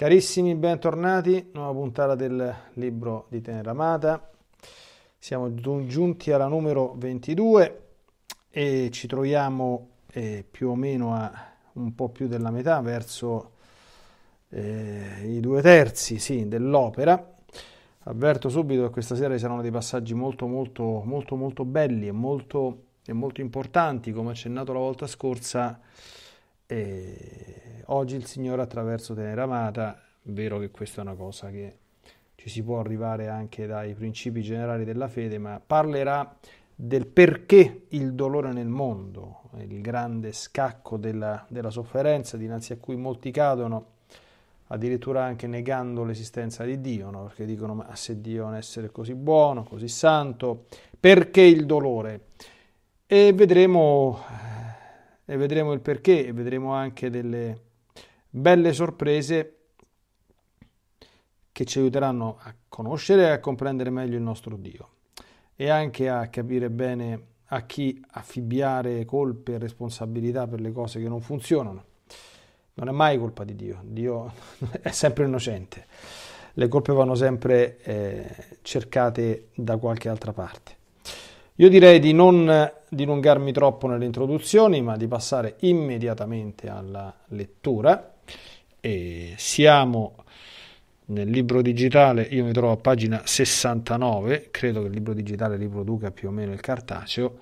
Carissimi, bentornati, nuova puntata del libro di Tenera Amata. Siamo giunti alla numero 22 e ci troviamo eh, più o meno a un po' più della metà, verso eh, i due terzi sì, dell'opera. Avverto subito che questa sera ci saranno dei passaggi molto molto molto molto belli e molto, e molto importanti, come accennato la volta scorsa e oggi il Signore attraverso Tenera Amata, vero che questa è una cosa che ci si può arrivare anche dai principi generali della fede, ma parlerà del perché il dolore nel mondo, il grande scacco della, della sofferenza dinanzi a cui molti cadono addirittura anche negando l'esistenza di Dio, no? perché dicono ma se Dio è un essere così buono, così santo, perché il dolore? E vedremo e vedremo il perché e vedremo anche delle belle sorprese che ci aiuteranno a conoscere e a comprendere meglio il nostro Dio e anche a capire bene a chi affibbiare colpe e responsabilità per le cose che non funzionano. Non è mai colpa di Dio, Dio è sempre innocente. Le colpe vanno sempre eh, cercate da qualche altra parte. Io direi di non dilungarmi troppo nelle introduzioni, ma di passare immediatamente alla lettura. E siamo nel libro digitale, io mi trovo a pagina 69, credo che il libro digitale riproduca più o meno il cartaceo,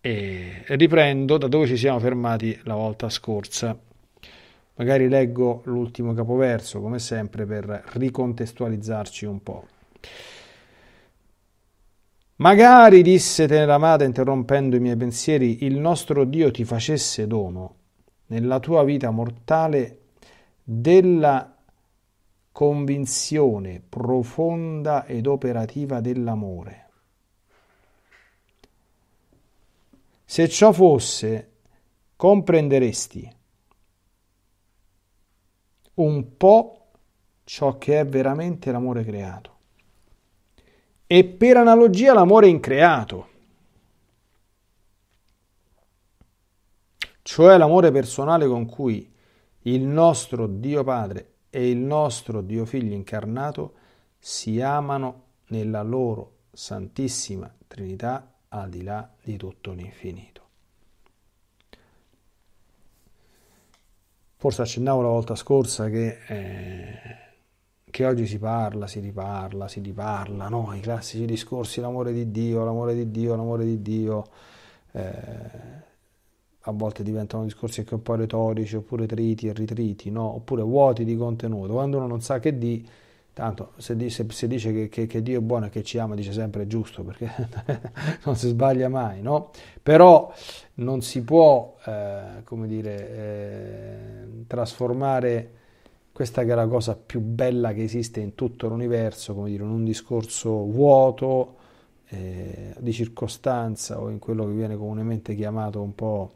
e riprendo da dove ci siamo fermati la volta scorsa. Magari leggo l'ultimo capoverso, come sempre, per ricontestualizzarci un po'. Magari, disse Teneramata interrompendo i miei pensieri, il nostro Dio ti facesse dono nella tua vita mortale della convinzione profonda ed operativa dell'amore. Se ciò fosse, comprenderesti un po' ciò che è veramente l'amore creato e per analogia l'amore increato, cioè l'amore personale con cui il nostro Dio Padre e il nostro Dio Figlio incarnato si amano nella loro Santissima Trinità al di là di tutto l'infinito. Forse accennavo la volta scorsa che eh, che oggi si parla, si riparla, si riparla, no? i classici discorsi, l'amore di Dio, l'amore di Dio, l'amore di Dio, eh, a volte diventano discorsi anche un po' retorici, oppure triti e ritriti, no? oppure vuoti di contenuto, quando uno non sa che di, tanto se, se, se dice che, che, che, Dio è buono e che ci ama, dice sempre giusto, perché non si sbaglia mai, no? però non si può, eh, come dire, eh, trasformare questa che è la cosa più bella che esiste in tutto l'universo, come dire, in un discorso vuoto, eh, di circostanza o in quello che viene comunemente chiamato un po'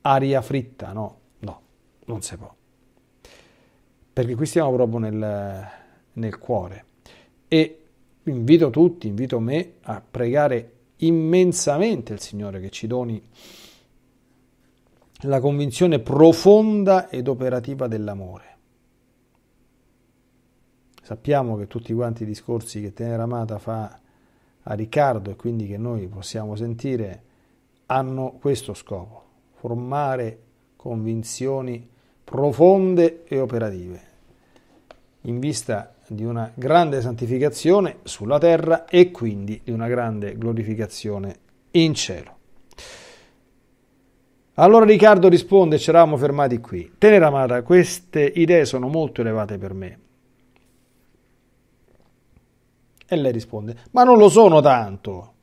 aria fritta, no, no, non si può. Perché qui stiamo proprio nel, nel cuore. E invito tutti, invito me a pregare immensamente il Signore che ci doni la convinzione profonda ed operativa dell'amore Sappiamo che tutti quanti i discorsi che Tenera Amata fa a Riccardo e quindi che noi possiamo sentire hanno questo scopo, formare convinzioni profonde e operative in vista di una grande santificazione sulla terra e quindi di una grande glorificazione in cielo. Allora Riccardo risponde, ci eravamo fermati qui. Tenera amata, queste idee sono molto elevate per me e lei risponde, ma non lo sono tanto.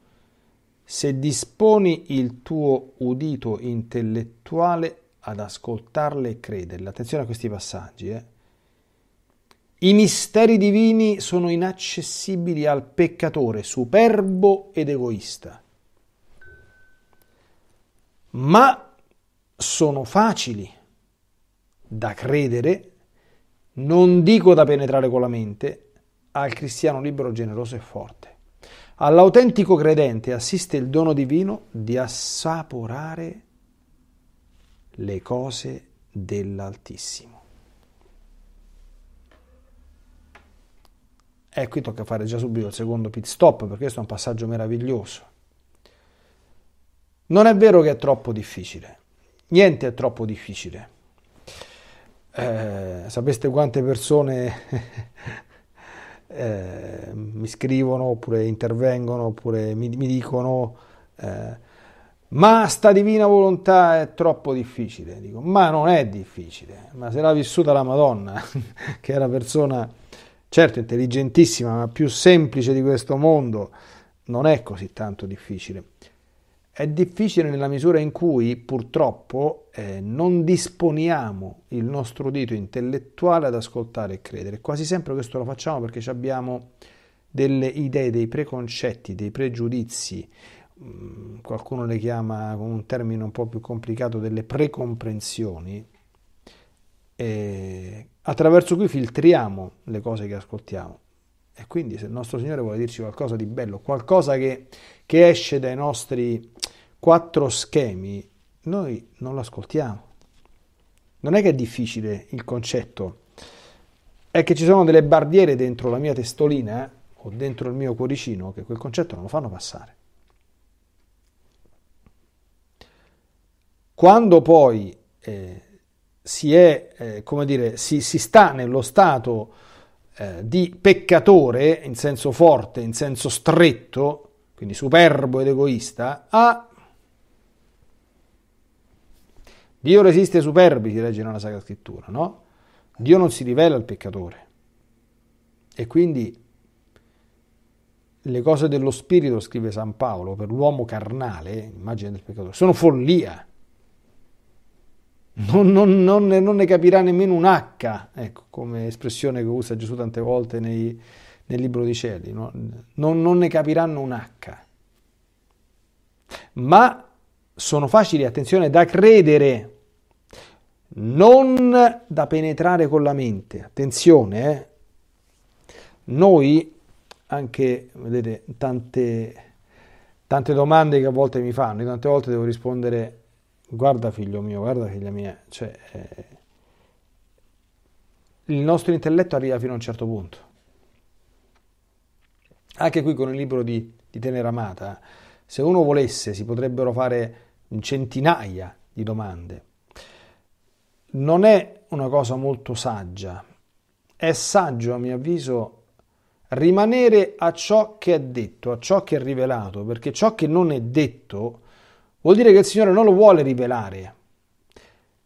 Se disponi il tuo udito intellettuale ad ascoltarle e crederle, attenzione a questi passaggi, eh. i misteri divini sono inaccessibili al peccatore superbo ed egoista, ma sono facili da credere, non dico da penetrare con la mente, al cristiano libero, generoso e forte. All'autentico credente assiste il dono divino di assaporare le cose dell'Altissimo. E eh, qui tocca fare già subito il secondo pit stop perché questo è un passaggio meraviglioso. Non è vero che è troppo difficile, niente è troppo difficile. Eh, sapeste quante persone eh, mi scrivono oppure intervengono oppure mi, mi dicono eh, ma sta divina volontà è troppo difficile. Dico, ma non è difficile, ma se l'ha vissuta la Madonna, che è una persona certo intelligentissima, ma più semplice di questo mondo, non è così tanto difficile. È difficile nella misura in cui purtroppo eh, non disponiamo il nostro dito intellettuale ad ascoltare e credere. Quasi sempre questo lo facciamo perché abbiamo delle idee, dei preconcetti, dei pregiudizi, mm, qualcuno le chiama con un termine un po' più complicato delle precomprensioni, attraverso cui filtriamo le cose che ascoltiamo. E quindi se il nostro Signore vuole dirci qualcosa di bello, qualcosa che, che esce dai nostri quattro schemi, noi non lo ascoltiamo. Non è che è difficile il concetto, è che ci sono delle barriere dentro la mia testolina eh, o dentro il mio cuoricino che quel concetto non lo fanno passare. Quando poi eh, si, è, eh, come dire, si, si sta nello stato eh, di peccatore in senso forte, in senso stretto, quindi superbo ed egoista, a Dio resiste ai superbi, si legge nella Sacra Scrittura, no? Dio non si rivela al peccatore. E quindi le cose dello spirito, scrive San Paolo, per l'uomo carnale, immagine del peccatore, sono follia. Non, non, non, non, ne capirà nemmeno un H, ecco, come espressione che usa Gesù tante volte nei, nel Libro di Cieli, no? non ne capiranno un H. Ma sono facili, attenzione, da credere non da penetrare con la mente. Attenzione, eh? noi anche, vedete, tante, tante domande che a volte mi fanno, io tante volte devo rispondere, guarda figlio mio, guarda figlia mia, cioè, eh, il nostro intelletto arriva fino a un certo punto. Anche qui con il libro di, di Tenera Amata, se uno volesse si potrebbero fare centinaia di domande, non è una cosa molto saggia. È saggio, a mio avviso, rimanere a ciò che è detto, a ciò che è rivelato, perché ciò che non è detto vuol dire che il Signore non lo vuole rivelare.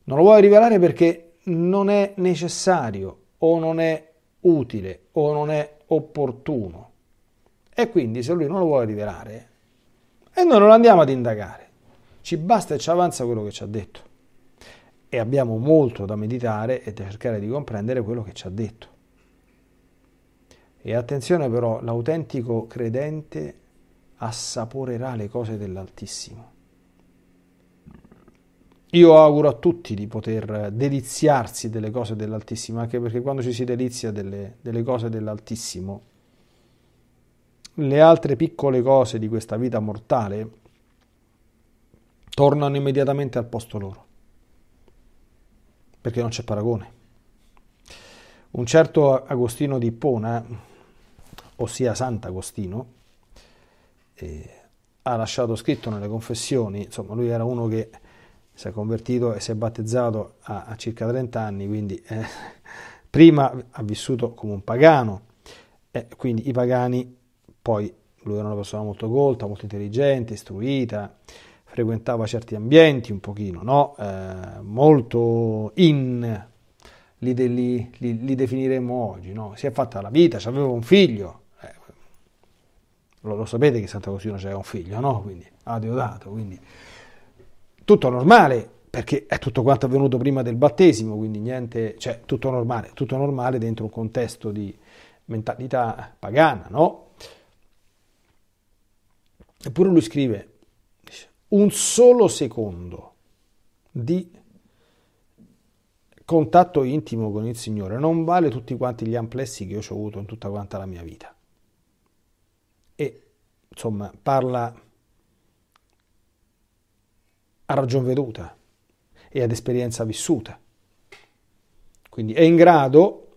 Non lo vuole rivelare perché non è necessario o non è utile o non è opportuno. E quindi se lui non lo vuole rivelare, e noi non andiamo ad indagare, ci basta e ci avanza quello che ci ha detto e abbiamo molto da meditare e da cercare di comprendere quello che ci ha detto. E attenzione però, l'autentico credente assaporerà le cose dell'Altissimo. Io auguro a tutti di poter deliziarsi delle cose dell'Altissimo, anche perché quando ci si delizia delle, delle cose dell'Altissimo, le altre piccole cose di questa vita mortale tornano immediatamente al posto loro perché non c'è paragone. Un certo Agostino di Ippona, ossia Sant'Agostino, eh, ha lasciato scritto nelle confessioni, insomma lui era uno che si è convertito e si è battezzato a, a circa 30 anni, quindi eh, prima ha vissuto come un pagano, eh, quindi i pagani poi lui era una persona molto colta, molto intelligente, istruita, frequentava certi ambienti un pochino, no? eh, molto in, li, de, li, li, li definiremmo oggi, no? si è fatta la vita, aveva un figlio, eh, lo, lo, sapete che Santa Costina c'era un figlio, no? quindi ha ah, deodato, quindi tutto normale, perché è tutto quanto avvenuto prima del battesimo, quindi niente, cioè tutto normale, tutto normale dentro un contesto di mentalità pagana, no? Eppure lui scrive, un solo secondo di contatto intimo con il Signore non vale tutti quanti gli amplessi che io ho avuto in tutta quanta la mia vita. E insomma parla a ragion veduta e ad esperienza vissuta. Quindi è in grado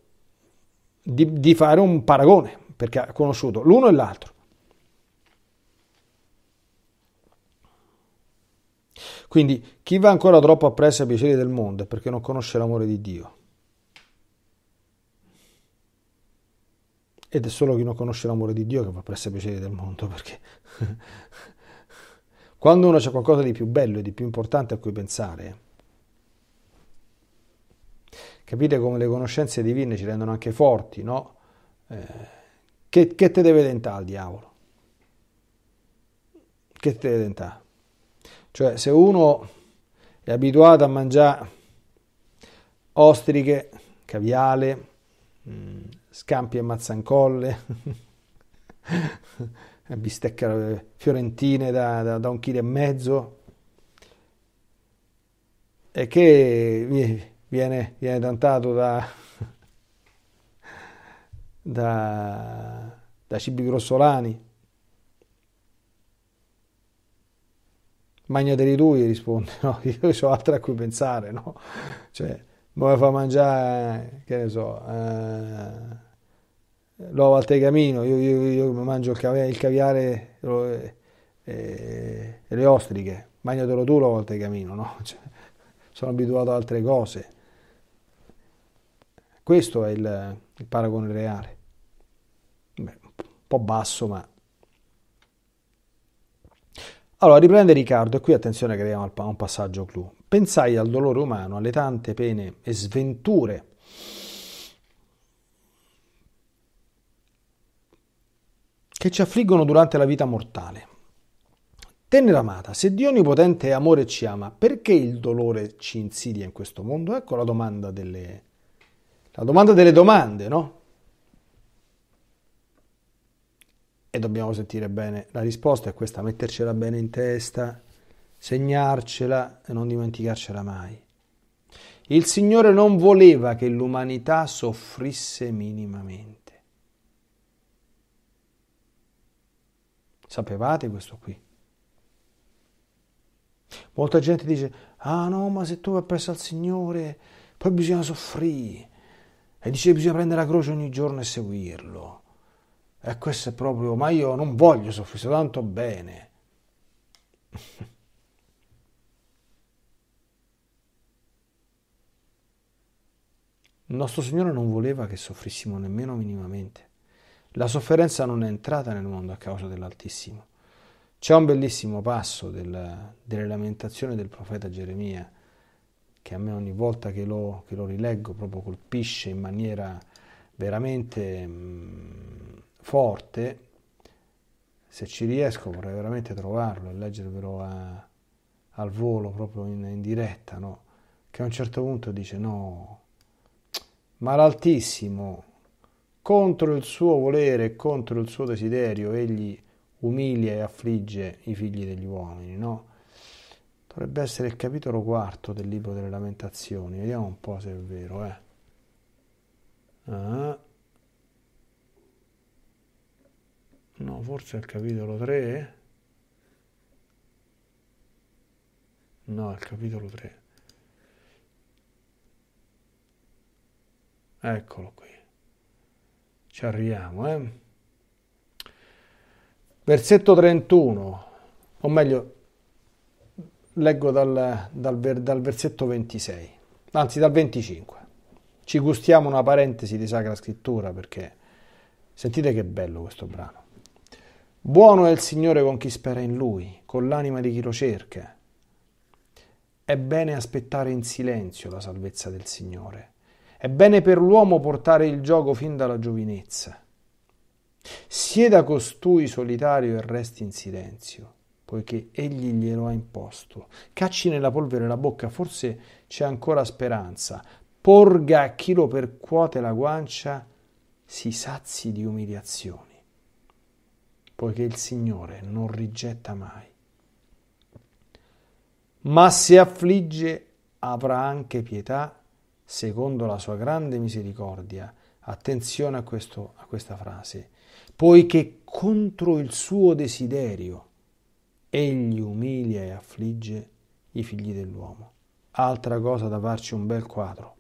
di, di fare un paragone perché ha conosciuto l'uno e l'altro. Quindi chi va ancora troppo appresso ai piaceri del mondo è perché non conosce l'amore di Dio. Ed è solo chi non conosce l'amore di Dio che va appresso ai piaceri del mondo, perché quando uno c'è qualcosa di più bello e di più importante a cui pensare, capite come le conoscenze divine ci rendono anche forti, no? Eh, che, che te deve tentare il diavolo? Che te deve tentare? Cioè se uno è abituato a mangiare ostriche, caviale, mm, scampi e mazzancolle, bistecche eh, fiorentine da, da, da un chilo e mezzo, e che viene, viene tantato da, da, da cibi grossolani, Magnateli tu, gli risponde, no? Io so altro a cui pensare, no? Cioè, mi fa mangiare, eh, che ne so, eh, l'uovo al tegamino, io, io, io mangio il caviare, il caviare e, e, e le ostriche, magnatelo tu l'uovo al tegamino, no? Cioè, sono abituato ad altre cose. Questo è il, il paragone reale. Beh, un po' basso, ma allora, riprende Riccardo, e qui attenzione che arriviamo a un passaggio clou. Pensai al dolore umano, alle tante pene e sventure che ci affliggono durante la vita mortale. Tenera amata, se Dio Onnipotente e amore ci ama, perché il dolore ci insidia in questo mondo? Ecco la domanda delle, la domanda delle domande, no? e dobbiamo sentire bene. La risposta è questa, mettercela bene in testa, segnarcela e non dimenticarcela mai. Il Signore non voleva che l'umanità soffrisse minimamente. Sapevate questo qui? Molta gente dice, ah no, ma se tu vai presso al Signore, poi bisogna soffrire. E dice, bisogna prendere la croce ogni giorno e seguirlo. E questo è proprio, ma io non voglio soffrire, tanto bene. Il nostro Signore non voleva che soffrissimo nemmeno minimamente. La sofferenza non è entrata nel mondo a causa dell'Altissimo. C'è un bellissimo passo del, delle lamentazioni del profeta Geremia, che a me ogni volta che lo, che lo rileggo proprio colpisce in maniera veramente... Mh, mm, forte, se ci riesco vorrei veramente trovarlo e leggervelo a, al volo proprio in, in diretta, no? che a un certo punto dice no, ma l'Altissimo, contro il suo volere, contro il suo desiderio, egli umilia e affligge i figli degli uomini, no? Dovrebbe essere il capitolo quarto del libro delle lamentazioni, vediamo un po' se è vero, eh. Ah. No, forse è il capitolo 3. No, è il capitolo 3. Eccolo qui. Ci arriviamo, eh? Versetto 31, o meglio, leggo dal, dal, dal versetto 26, anzi dal 25. Ci gustiamo una parentesi di Sacra Scrittura perché sentite che bello questo brano. Buono è il Signore con chi spera in Lui, con l'anima di chi lo cerca. È bene aspettare in silenzio la salvezza del Signore. È bene per l'uomo portare il gioco fin dalla giovinezza. Sieda costui solitario e resti in silenzio, poiché egli glielo ha imposto. Cacci nella polvere la bocca, forse c'è ancora speranza. Porga a chi lo percuote la guancia, si sazi di umiliazioni poiché il Signore non rigetta mai. Ma se affligge avrà anche pietà secondo la sua grande misericordia. Attenzione a, questo, a questa frase. Poiché contro il suo desiderio egli umilia e affligge i figli dell'uomo. Altra cosa da farci un bel quadro.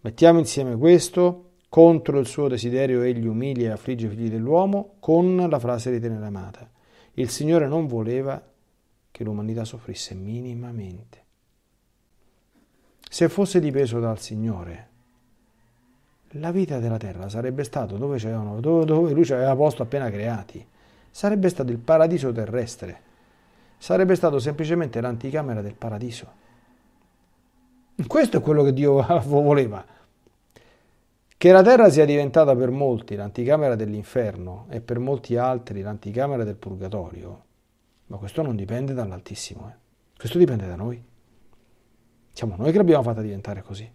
Mettiamo insieme questo contro il suo desiderio egli umilia e affligge i figli dell'uomo con la frase di tenere amata. Il Signore non voleva che l'umanità soffrisse minimamente. Se fosse dipeso dal Signore, la vita della terra sarebbe stata dove, dove, dove lui ci aveva posto appena creati. Sarebbe stato il paradiso terrestre. Sarebbe stato semplicemente l'anticamera del paradiso. Questo è quello che Dio voleva. Che la terra sia diventata per molti l'anticamera dell'inferno e per molti altri l'anticamera del purgatorio, ma questo non dipende dall'Altissimo, eh. questo dipende da noi. Siamo noi che l'abbiamo fatta diventare così.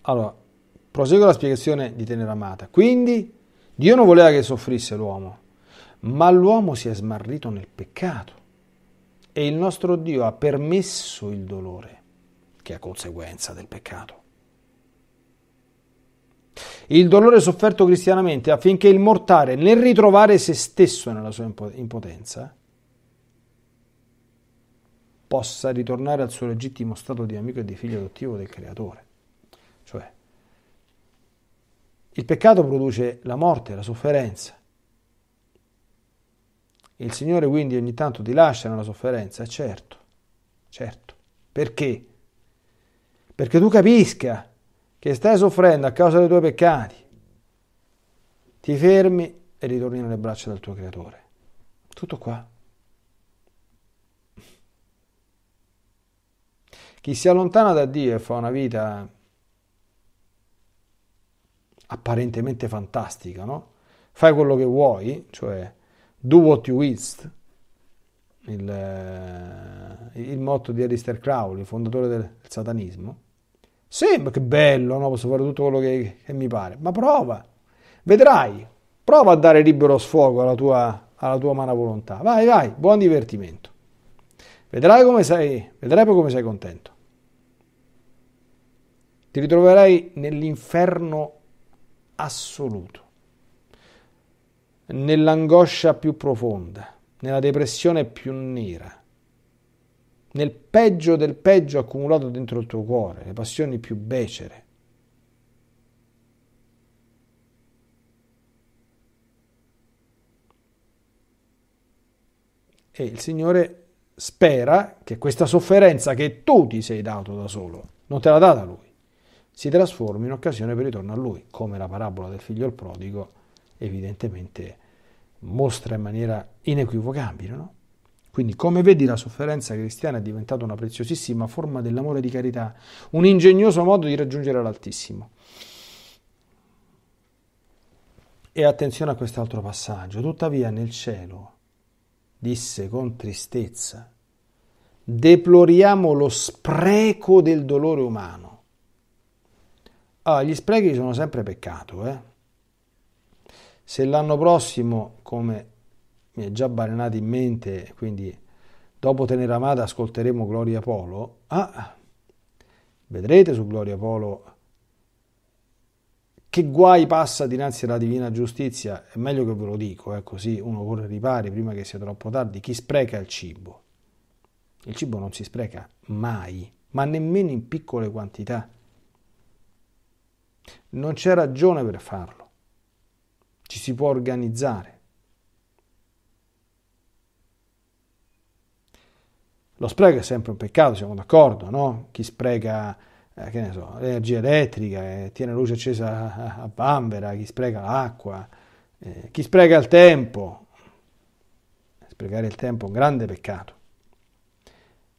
Allora, proseguo la spiegazione di Tenera Amata. Quindi Dio non voleva che soffrisse l'uomo, ma l'uomo si è smarrito nel peccato e il nostro Dio ha permesso il dolore che è conseguenza del peccato. Il dolore sofferto cristianamente affinché il mortale, nel ritrovare se stesso nella sua impotenza, possa ritornare al suo legittimo stato di amico e di figlio adottivo del Creatore. Cioè, il peccato produce la morte, la sofferenza. Il Signore quindi ogni tanto ti lascia nella sofferenza, certo, certo. Perché? perché tu capisca che stai soffrendo a causa dei tuoi peccati. Ti fermi e ritorni nelle braccia del tuo creatore. Tutto qua. Chi si allontana da Dio e fa una vita apparentemente fantastica, no? Fai quello che vuoi, cioè do what you wish, il, eh, il motto di Alistair Crowley, fondatore del satanismo, sì, ma che bello, no? posso fare tutto quello che, che, mi pare, ma prova, vedrai, prova a dare libero sfogo alla tua, alla tua umana volontà. Vai, vai, buon divertimento. Vedrai come sei, vedrai come sei contento. Ti ritroverai nell'inferno assoluto, nell'angoscia più profonda, nella depressione più nera nel peggio del peggio accumulato dentro il tuo cuore, le passioni più becere. E il Signore spera che questa sofferenza che tu ti sei dato da solo, non te l'ha data Lui, si trasformi in occasione per ritorno a Lui, come la parabola del figlio il prodigo evidentemente mostra in maniera inequivocabile, no? Quindi, come vedi, la sofferenza cristiana è diventata una preziosissima forma dell'amore di carità, un ingegnoso modo di raggiungere l'Altissimo. E attenzione a quest'altro passaggio. Tuttavia nel cielo disse con tristezza, deploriamo lo spreco del dolore umano. Ah, gli sprechi sono sempre peccato, eh? Se l'anno prossimo, come mi è già balenato in mente, quindi dopo Tenera Amata ascolteremo Gloria Polo. Ah, vedrete su Gloria Polo che guai passa dinanzi alla divina giustizia. È meglio che ve lo dico, eh, così uno corre ripari prima che sia troppo tardi. Chi spreca il cibo? Il cibo non si spreca mai, ma nemmeno in piccole quantità. Non c'è ragione per farlo. Ci si può organizzare. Lo spreco è sempre un peccato, siamo d'accordo, no? Chi spreca, eh, che ne so, l'energia elettrica, eh, tiene luce accesa a, a bambera, chi spreca l'acqua, eh, chi spreca il tempo. Sprecare il tempo è un grande peccato.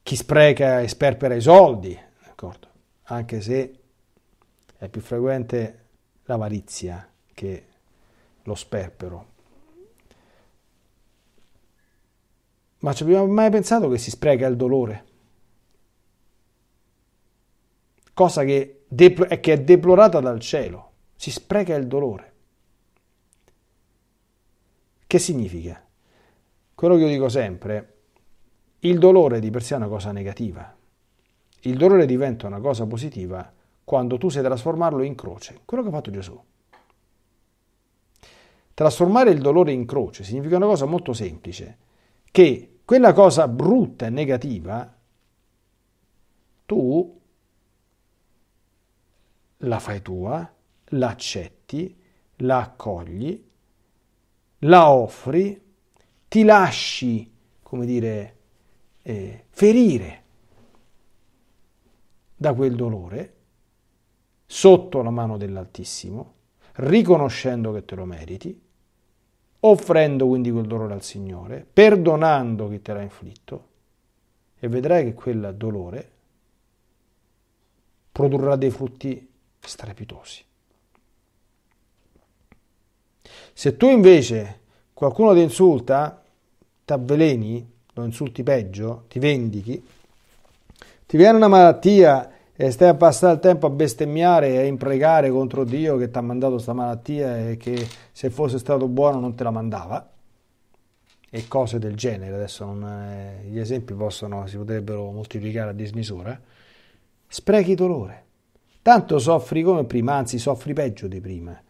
Chi spreca e sperpera i soldi, d'accordo? Anche se è più frequente l'avarizia che lo sperpero. Ma ci abbiamo mai pensato che si spreca il dolore? Cosa che, che è deplorata dal cielo. Si spreca il dolore. Che significa? Quello che io dico sempre, il dolore di per sé è una cosa negativa. Il dolore diventa una cosa positiva quando tu sai trasformarlo in croce, quello che ha fatto Gesù. Trasformare il dolore in croce significa una cosa molto semplice che quella cosa brutta e negativa tu la fai tua, la accetti, la accogli, la offri, ti lasci, come dire, eh, ferire da quel dolore sotto la mano dell'Altissimo, riconoscendo che te lo meriti, offrendo quindi quel dolore al Signore, perdonando chi te l'ha inflitto, e vedrai che quel dolore produrrà dei frutti strepitosi. Se tu invece qualcuno ti insulta, ti avveleni, lo insulti peggio, ti vendichi, ti viene una malattia e stai a passare il tempo a bestemmiare e a impregare contro Dio che ti ha mandato questa malattia e che se fosse stato buono non te la mandava e cose del genere adesso non, eh, gli esempi possono, si potrebbero moltiplicare a dismisura sprechi dolore tanto soffri come prima anzi soffri peggio di prima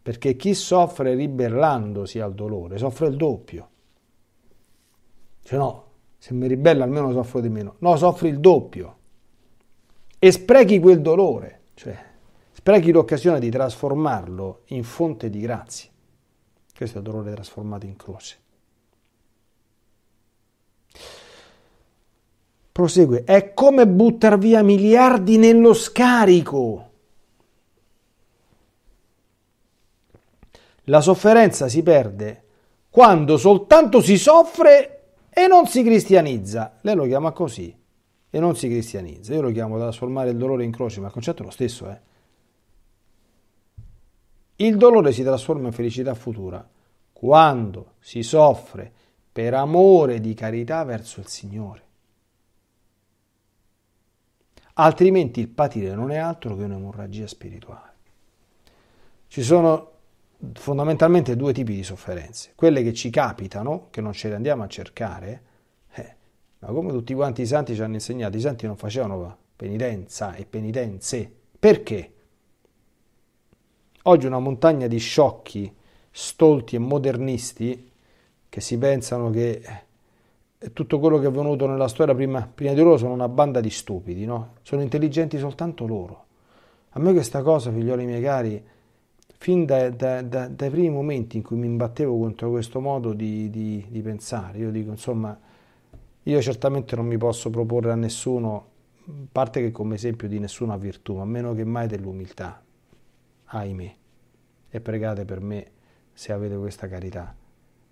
perché chi soffre ribellandosi al dolore soffre il doppio cioè no se mi ribello almeno soffro di meno no soffri il doppio e sprechi quel dolore, cioè sprechi l'occasione di trasformarlo in fonte di grazie. Questo è il dolore trasformato in croce. Prosegue, è come buttare via miliardi nello scarico. La sofferenza si perde quando soltanto si soffre e non si cristianizza. Lei lo chiama così, e non si cristianizza. Io lo chiamo trasformare il dolore in croce, ma il concetto è lo stesso. Eh? Il dolore si trasforma in felicità futura quando si soffre per amore di carità verso il Signore. Altrimenti il patire non è altro che un'emorragia spirituale. Ci sono fondamentalmente due tipi di sofferenze, quelle che ci capitano, che non ce le andiamo a cercare, ma come tutti quanti i santi ci hanno insegnato, i santi non facevano penitenza e penitenze. Perché? Oggi una montagna di sciocchi, stolti e modernisti che si pensano che eh, tutto quello che è venuto nella storia prima, prima di loro sono una banda di stupidi, no? Sono intelligenti soltanto loro. A me questa cosa, figlioli miei cari, fin da, da, da, dai primi momenti in cui mi imbattevo contro questo modo di, di, di pensare, io dico insomma io certamente non mi posso proporre a nessuno, parte che come esempio di nessuna virtù, ma meno che mai dell'umiltà, ahimè. E pregate per me se avete questa carità.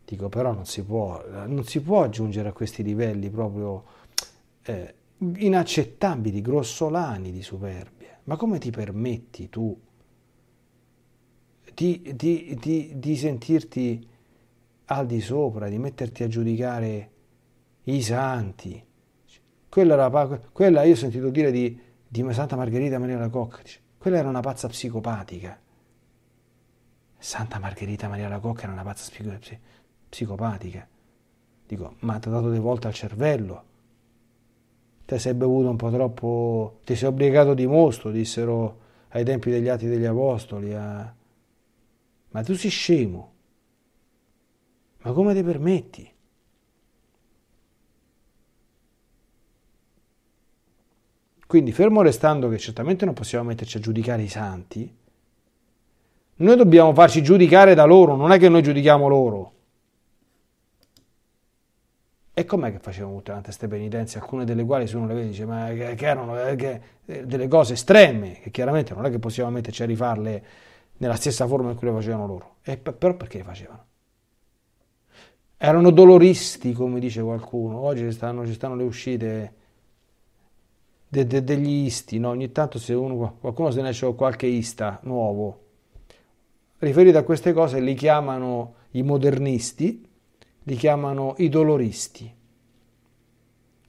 Dico, però non si può, non si può aggiungere a questi livelli proprio eh, inaccettabili, grossolani di superbia. Ma come ti permetti tu di, di, di, di sentirti al di sopra, di metterti a giudicare i santi. Quella, era, quella io ho sentito dire di, di Santa Margherita Maria la Cocca, quella era una pazza psicopatica. Santa Margherita Maria la Cocca era una pazza psicopatica. Dico, ma ti ha dato delle volte al cervello. Te sei bevuto un po' troppo, ti sei obbligato di mostro, dissero ai tempi degli atti degli apostoli. A... Eh. Ma tu sei scemo. Ma come ti permetti? Quindi, fermo restando che certamente non possiamo metterci a giudicare i santi, noi dobbiamo farci giudicare da loro, non è che noi giudichiamo loro. E com'è che facevano tutte tante queste penitenze, alcune delle quali se uno le vede ma che, erano eh, che, eh, delle cose estreme, che chiaramente non è che possiamo metterci a rifarle nella stessa forma in cui le facevano loro. E, però perché le facevano? Erano doloristi, come dice qualcuno, oggi ci stanno, ci stanno le uscite de, de, degli isti, no? ogni tanto se uno, qualcuno se ne esce qualche ista nuovo, riferito a queste cose li chiamano i modernisti, li chiamano i doloristi,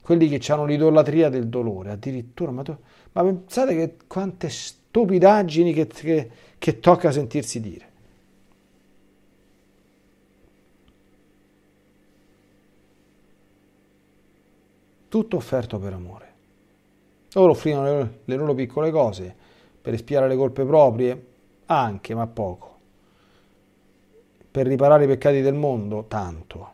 quelli che hanno l'idolatria del dolore, addirittura, ma, tu, ma pensate che quante stupidaggini che, che, che tocca sentirsi dire. Tutto offerto per amore. Loro offrivano le loro, le loro piccole cose per espiare le colpe proprie, anche, ma poco. Per riparare i peccati del mondo, tanto.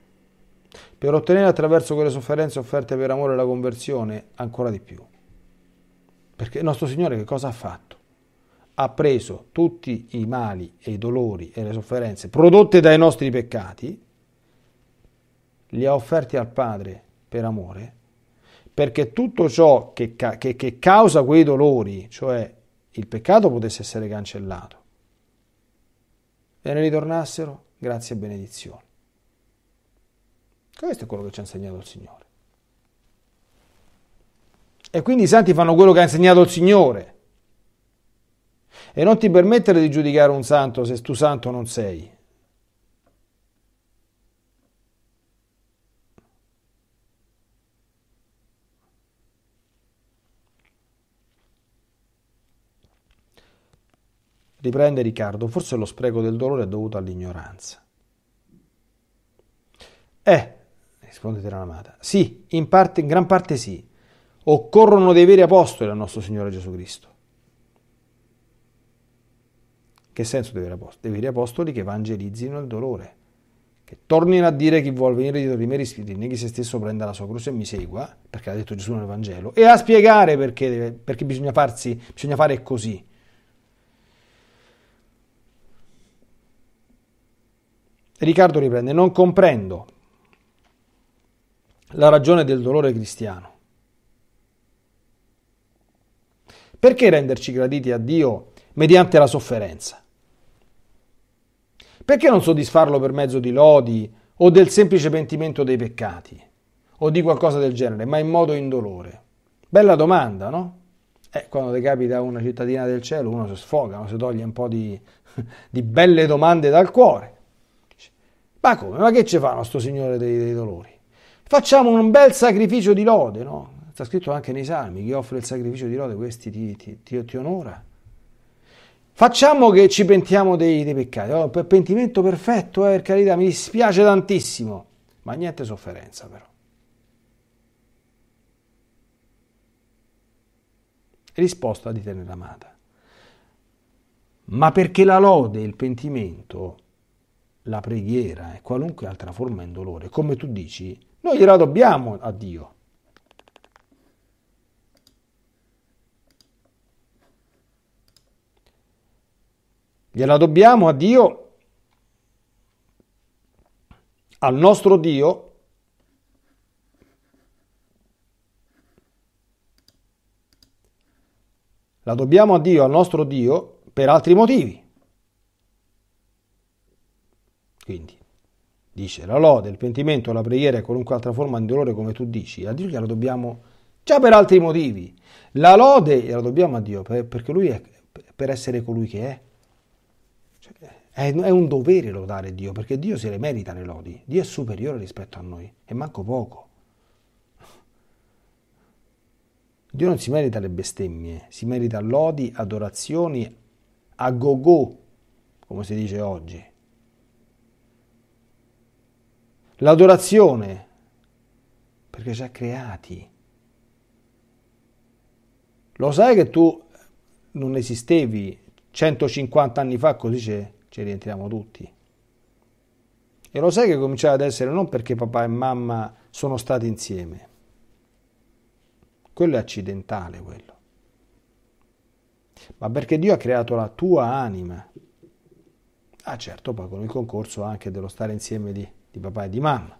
Per ottenere attraverso quelle sofferenze offerte per amore la conversione, ancora di più. Perché il nostro Signore che cosa ha fatto? ha preso tutti i mali e i dolori e le sofferenze prodotte dai nostri peccati, li ha offerti al Padre per amore perché tutto ciò che, che, che causa quei dolori, cioè il peccato, potesse essere cancellato e ne ritornassero grazie e benedizione. Questo è quello che ci ha insegnato il Signore. E quindi i santi fanno quello che ha insegnato il Signore. E non ti permettere di giudicare un santo se tu santo non sei. Riprende Riccardo, forse lo spreco del dolore è dovuto all'ignoranza. Eh, risponde Teranamata, sì, in, parte, in gran parte sì. Occorrono dei veri apostoli al nostro Signore Gesù Cristo. Che senso dei veri apostoli? Dei veri apostoli che evangelizzino il dolore, che tornino a dire chi vuol venire dietro di me rinneghi se stesso, prenda la sua croce e mi segua, perché l'ha detto Gesù nel Vangelo, e a spiegare perché, perché bisogna, farsi, bisogna fare così. Riccardo riprende, non comprendo la ragione del dolore cristiano. Perché renderci graditi a Dio mediante la sofferenza? Perché non soddisfarlo per mezzo di lodi o del semplice pentimento dei peccati o di qualcosa del genere, ma in modo indolore? Bella domanda, no? Eh, quando ti capita una cittadina del cielo uno si sfoga, no? si toglie un po' di, di belle domande dal cuore. Ma come? Ma che ci fa nostro Signore dei, dei dolori? Facciamo un bel sacrificio di lode, no? Sta scritto anche nei salmi, chi offre il sacrificio di lode, questi ti, ti, ti, ti onora. Facciamo che ci pentiamo dei, dei peccati. Oh, per pentimento perfetto, eh, per carità, mi dispiace tantissimo, ma niente sofferenza però. Risposta di tenere amata. Ma perché la lode il pentimento la preghiera e qualunque altra forma in dolore, come tu dici, noi gliela dobbiamo a Dio. Gliela dobbiamo a Dio, al nostro Dio, la dobbiamo a Dio, al nostro Dio, per altri motivi. Quindi dice la lode, il pentimento, la preghiera e qualunque altra forma di dolore come tu dici, a Dio gliela dobbiamo già per altri motivi. La lode la dobbiamo a Dio perché lui è per essere colui che è. Cioè, è un dovere lodare Dio perché Dio se le merita le lodi. Dio è superiore rispetto a noi e manco poco. Dio non si merita le bestemmie, si merita lodi, adorazioni a go-go, come si dice oggi. l'adorazione, perché ci ha creati. Lo sai che tu non esistevi 150 anni fa, così ci rientriamo tutti. E lo sai che cominciava ad essere non perché papà e mamma sono stati insieme. Quello è accidentale, quello. Ma perché Dio ha creato la tua anima. Ah certo, poi con il concorso anche dello stare insieme di di papà e di mamma.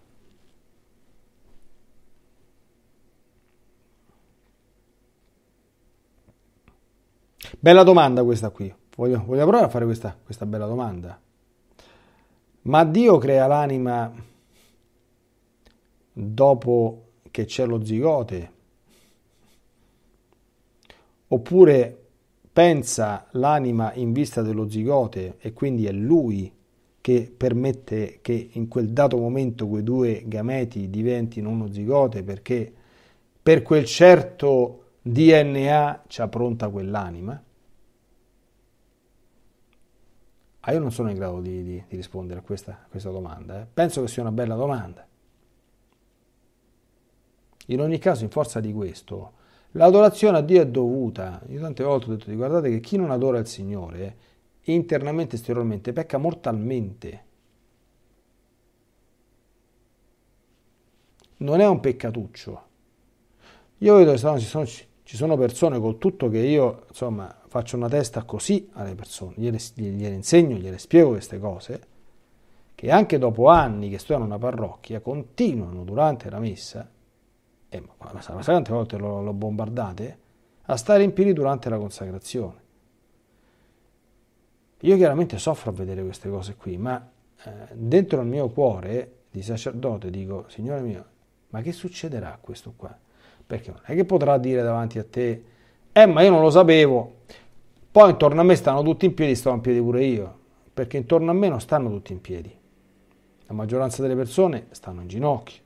Bella domanda questa qui. Voglio, voglio provare a fare questa, questa bella domanda. Ma Dio crea l'anima dopo che c'è lo zigote? Oppure pensa l'anima in vista dello zigote e quindi è lui che permette che in quel dato momento quei due gameti diventino uno zigote perché per quel certo DNA c'ha pronta quell'anima? Ah, io non sono in grado di, di, di rispondere a questa, a questa domanda. Eh. Penso che sia una bella domanda. In ogni caso, in forza di questo, l'adorazione a Dio è dovuta. Io tante volte ho detto, guardate che chi non adora il Signore internamente e esteriormente, pecca mortalmente. Non è un peccatuccio. Io vedo che ci, sono, ci, sono, persone con tutto che io, insomma, faccio una testa così alle persone, gliele, gliele insegno, gliele spiego queste cose, che anche dopo anni che in una parrocchia, continuano durante la messa, e ma, ma, ma, ma quante volte lo, lo bombardate, a stare in piedi durante la consacrazione. Io chiaramente soffro a vedere queste cose qui, ma eh, dentro il mio cuore di sacerdote dico, Signore mio, ma che succederà a questo qua? Perché non è che potrà dire davanti a te, eh ma io non lo sapevo, poi intorno a me stanno tutti in piedi, stavo in piedi pure io, perché intorno a me non stanno tutti in piedi. La maggioranza delle persone stanno in ginocchio,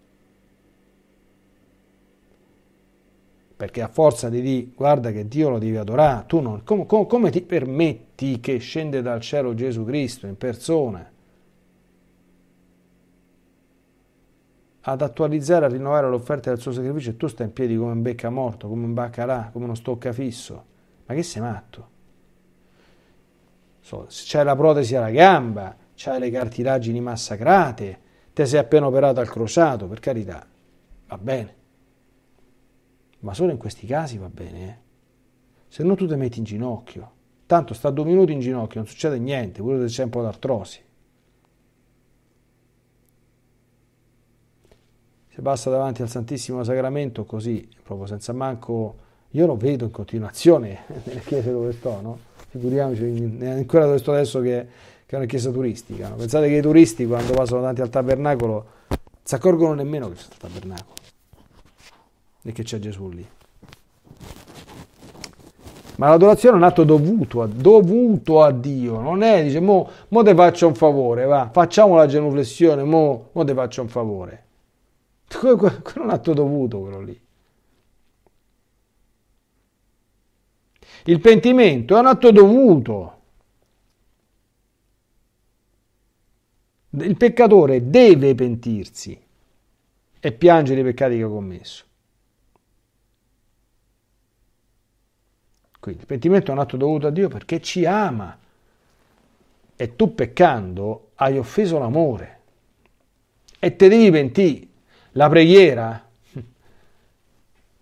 perché a forza di dire guarda che Dio lo devi adorare, tu non, com, com, come ti permetti che scende dal cielo Gesù Cristo in persona ad attualizzare, a rinnovare l'offerta del suo sacrificio e tu stai in piedi come un becca morto, come un baccalà, come uno stoccafisso? Ma che sei matto? So, c'hai la protesi alla gamba, c'hai le cartilagini massacrate, te sei appena operato al crociato, per carità, va bene ma solo in questi casi va bene. Eh? Se no tu ti metti in ginocchio. Tanto sta due minuti in ginocchio, non succede niente, pure se c'è un po' d'artrosi. Se passa davanti al Santissimo Sacramento così, proprio senza manco... Io lo vedo in continuazione nelle chiese dove sto, no? Figuriamoci in quella dove sto adesso che, che è una chiesa turistica. No? Pensate che i turisti quando passano davanti al tabernacolo si accorgono nemmeno che c'è il tabernacolo e che c'è Gesù lì. Ma l'adorazione è un atto dovuto a, dovuto a Dio, non è, dice, mo, mo te faccio un favore, va, facciamo la genuflessione, mo, mo te faccio un favore. Quello, quello è un atto dovuto, quello lì. Il pentimento è un atto dovuto. Il peccatore deve pentirsi e piangere i peccati che ha commesso. Quindi il pentimento è un atto dovuto a Dio perché ci ama e tu peccando hai offeso l'amore e te devi pentire. La preghiera,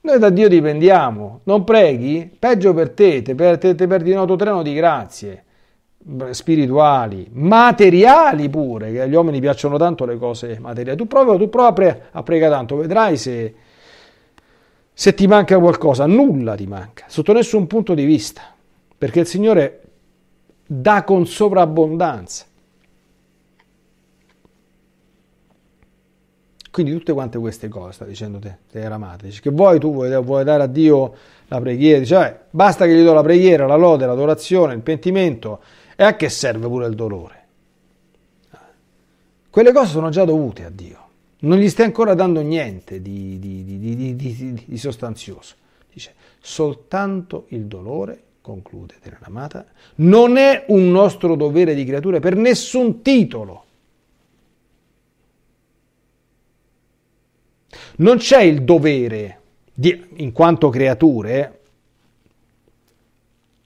noi da Dio dipendiamo, non preghi, peggio per te, te, per, te, te perdi un autotreno di grazie spirituali, materiali pure, che agli uomini piacciono tanto le cose materiali. Tu prova, tu prova a, pre- a pregare tanto, vedrai se se ti manca qualcosa, nulla ti manca, sotto nessun punto di vista, perché il Signore dà con sovrabbondanza. Quindi tutte quante queste cose, sta dicendo te, te ramate, dice, che vuoi tu, vuoi, vuoi, dare a Dio la preghiera, dice, vabbè, basta che gli do la preghiera, la lode, l'adorazione, il pentimento, e a che serve pure il dolore? Ah. Quelle cose sono già dovute a Dio non gli stai ancora dando niente di, di, di, di sostanzioso. Dice, soltanto il dolore, conclude Teranamata, non è un nostro dovere di creatura per nessun titolo. Non c'è il dovere, in quanto creature,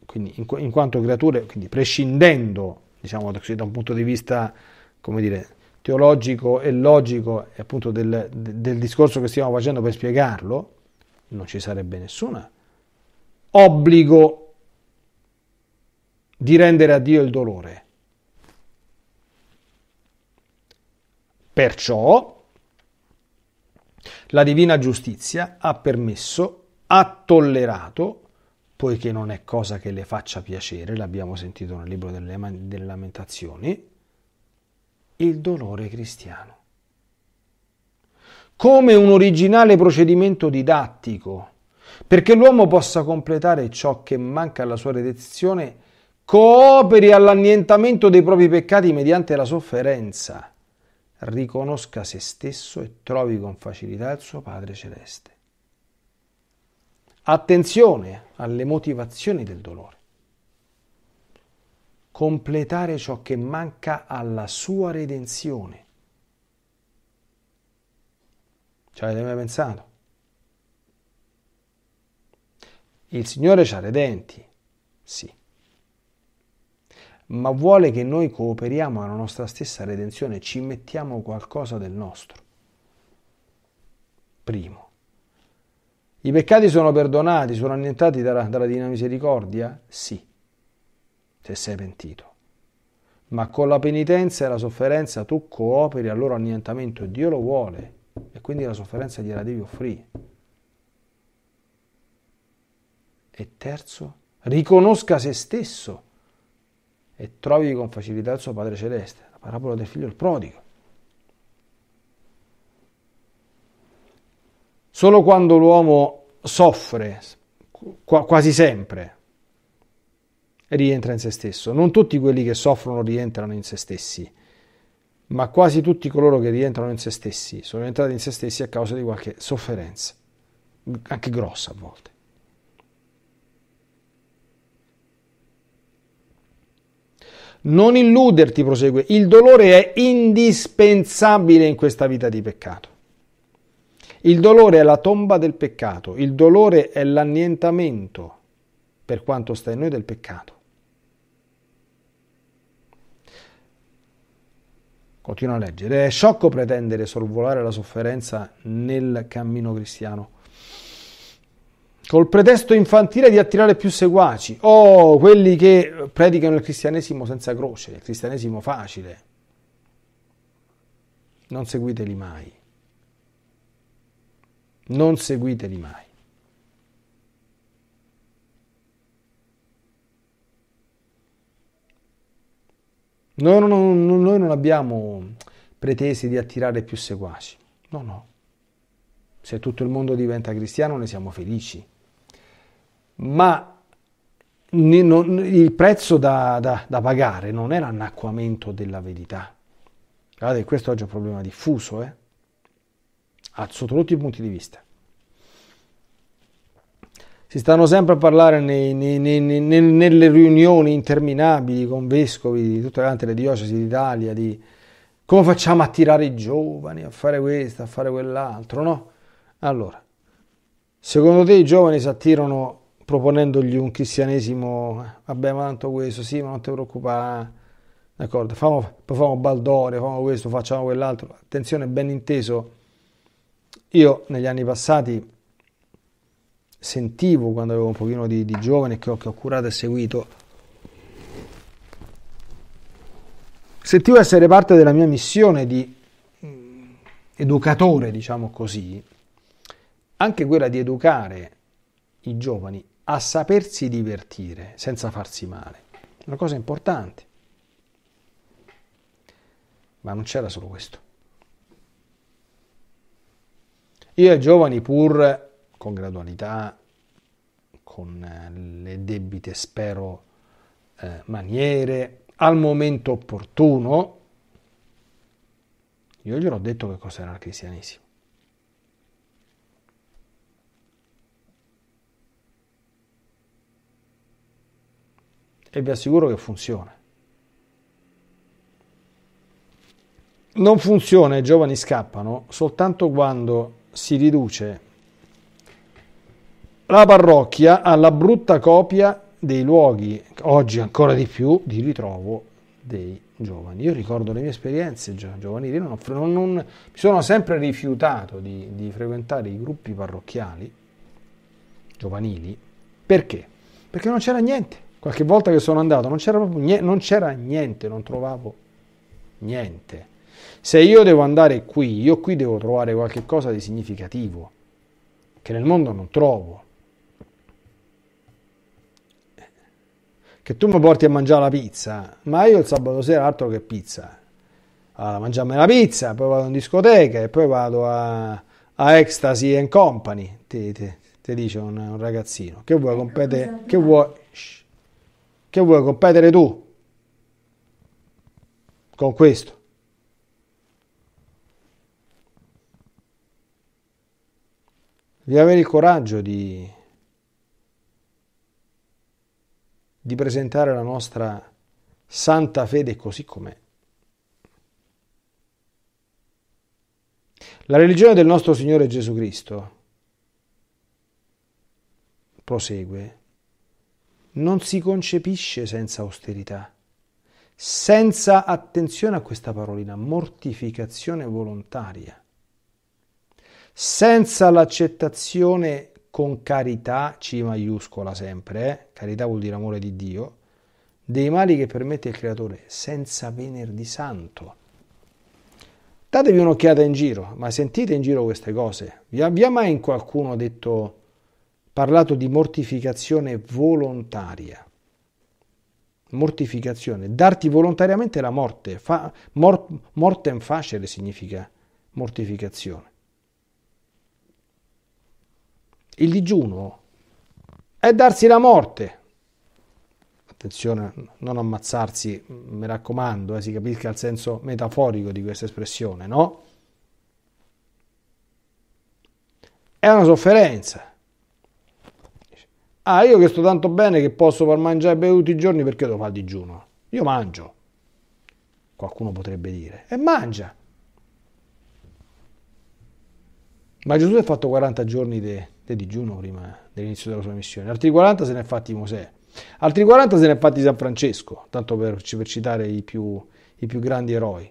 quindi in, in quanto creature, quindi prescindendo, diciamo da un punto di vista, come dire, teologico e logico appunto del, del discorso che stiamo facendo per spiegarlo, non ci sarebbe nessuna obbligo di rendere a Dio il dolore. Perciò la divina giustizia ha permesso, ha tollerato, poiché non è cosa che le faccia piacere, l'abbiamo sentito nel libro delle, delle lamentazioni, il dolore cristiano. Come un originale procedimento didattico, perché l'uomo possa completare ciò che manca alla sua redenzione, cooperi all'annientamento dei propri peccati mediante la sofferenza, riconosca se stesso e trovi con facilità il suo Padre Celeste. Attenzione alle motivazioni del dolore completare ciò che manca alla sua redenzione. Ci avete mai pensato? Il Signore ci ha redenti, sì, ma vuole che noi cooperiamo alla nostra stessa redenzione, ci mettiamo qualcosa del nostro. Primo. I peccati sono perdonati, sono annientati dalla, dalla divina misericordia? Sì se sei pentito. Ma con la penitenza e la sofferenza tu cooperi al loro annientamento, e Dio lo vuole, e quindi la sofferenza gliela devi offrire. E terzo, riconosca se stesso e trovi con facilità il suo Padre Celeste, la parabola del figlio il prodigo. Solo quando l'uomo soffre, quasi sempre, rientra in se stesso. Non tutti quelli che soffrono rientrano in se stessi, ma quasi tutti coloro che rientrano in se stessi sono entrati in se stessi a causa di qualche sofferenza, anche grossa a volte. Non illuderti, prosegue, il dolore è indispensabile in questa vita di peccato. Il dolore è la tomba del peccato, il dolore è l'annientamento, per quanto sta in noi, del peccato. Continua a leggere. È sciocco pretendere sorvolare la sofferenza nel cammino cristiano. Col pretesto infantile di attirare più seguaci. Oh, quelli che predicano il cristianesimo senza croce, il cristianesimo facile. Non seguiteli mai. Non seguiteli mai. Noi non, noi non abbiamo pretese di attirare più seguaci. No, no. Se tutto il mondo diventa cristiano ne siamo felici. Ma il prezzo da, da, da pagare non è l'annacquamento della verità. Guardate, questo oggi è un problema diffuso, eh? sotto tutti i punti di vista si stanno sempre a parlare nei, nei, nei, nelle riunioni interminabili con vescovi di tutte le diocesi d'Italia di come facciamo a tirare i giovani, a fare questo, a fare quell'altro, no? Allora, secondo te i giovani si attirano proponendogli un cristianesimo, eh, vabbè ma tanto questo, sì ma non ti preoccupare, eh, d'accordo, famo, famo baldoria, famo questo, facciamo quell'altro, attenzione ben inteso, io negli anni passati sentivo quando avevo un pochino di, di giovane che ho, che ho curato e seguito, sentivo essere parte della mia missione di mm, educatore, diciamo così, anche quella di educare i giovani a sapersi divertire senza farsi male. Una cosa importante. Ma non c'era solo questo. Io ai giovani, pur con gradualità, con eh, le debite, spero, eh, maniere, al momento opportuno. Io gliel'ho detto che cos'era il cristianesimo. E vi assicuro che funziona. Non funziona, i giovani scappano soltanto quando si riduce la parrocchia ha la brutta copia dei luoghi, oggi ancora di più, di ritrovo dei giovani. Io ricordo le mie esperienze giovanili, non, non, non, mi sono sempre rifiutato di, di frequentare i gruppi parrocchiali giovanili. Perché? Perché non c'era niente. Qualche volta che sono andato non c'era, niente, non c'era niente, non trovavo niente. Se io devo andare qui, io qui devo trovare qualcosa di significativo, che nel mondo non trovo. che tu mi porti a mangiare la pizza, ma io il sabato sera altro che pizza. Allora, mangiamo la pizza, poi vado in discoteca e poi vado a, a Ecstasy and Company, ti, ti, ti dice un, un, ragazzino. Che vuoi ecco, competere? Che vuoi, shh, che vuoi competere tu con questo? Devi avere il coraggio di di presentare la nostra santa fede così com'è. La religione del nostro Signore Gesù Cristo, prosegue, non si concepisce senza austerità, senza attenzione a questa parolina, mortificazione volontaria, senza l'accettazione con carità, C maiuscola sempre, eh? carità vuol dire amore di Dio, dei mali che permette il creatore senza venerdì santo. Datevi un'occhiata in giro, ma sentite in giro queste cose. Vi ha mai qualcuno detto, parlato di mortificazione volontaria? Mortificazione, darti volontariamente la morte, fa, mort, mortem facere significa mortificazione. Il digiuno è darsi la morte. Attenzione, non ammazzarsi, mi raccomando, eh, si capisca il senso metaforico di questa espressione, no? È una sofferenza. Ah, io che sto tanto bene che posso far mangiare e bere tutti i giorni perché devo fare il digiuno. Io mangio, qualcuno potrebbe dire, e mangia. Ma Gesù ha fatto 40 giorni di del digiuno prima dell'inizio della sua missione. Altri 40 se ne è fatti Mosè, altri 40 se ne è fatti San Francesco, tanto per, per citare i più, i più grandi eroi.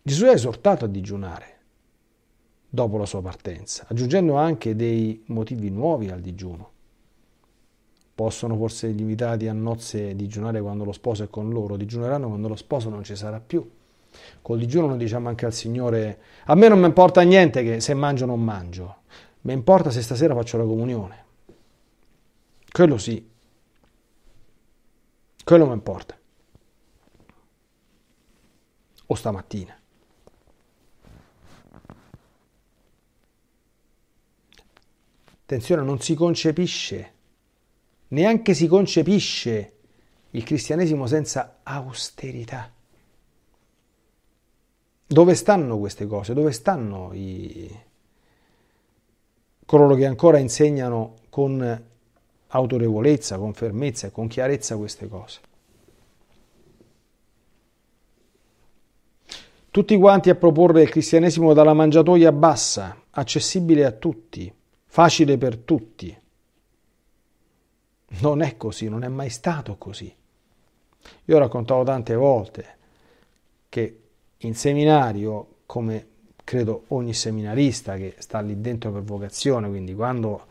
Gesù è esortato a digiunare dopo la sua partenza, aggiungendo anche dei motivi nuovi al digiuno. Possono forse gli invitati a nozze digiunare quando lo sposo è con loro, digiuneranno quando lo sposo non ci sarà più. Col digiuno noi diciamo anche al Signore, a me non mi importa niente che se mangio o non mangio, mi importa se stasera faccio la comunione. Quello sì, quello mi importa. O stamattina. Attenzione, non si concepisce, neanche si concepisce il cristianesimo senza austerità. Dove stanno queste cose? Dove stanno i... coloro che ancora insegnano con autorevolezza, con fermezza e con chiarezza queste cose? Tutti quanti a proporre il cristianesimo dalla mangiatoia bassa, accessibile a tutti, facile per tutti. Non è così, non è mai stato così. Io ho raccontato tante volte che in seminario, come credo ogni seminarista che sta lì dentro per vocazione, quindi quando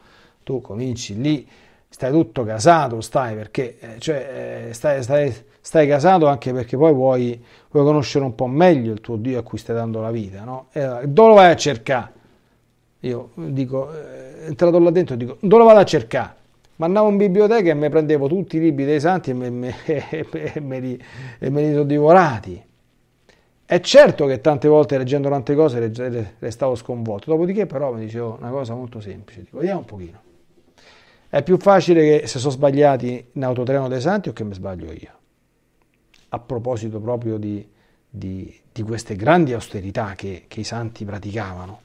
tu cominci lì stai tutto casato, stai perché eh, cioè, eh, stai, stai, stai casato anche perché poi vuoi, vuoi, conoscere un po' meglio il tuo Dio a cui stai dando la vita, no? E eh, dove lo vai a cercare? Io dico, entrato là dentro, dico, dove lo vado a cercare? Ma andavo in biblioteca e mi prendevo tutti i libri dei santi e me, me, e me, li, e me li sono divorati è certo che tante volte leggendo tante cose restavo sconvolto, dopodiché però mi dicevo una cosa molto semplice, dico vediamo un pochino. È più facile che se sono sbagliati in autotreno dei santi o che mi sbaglio io. A proposito proprio di, di, di queste grandi austerità che, che, i santi praticavano.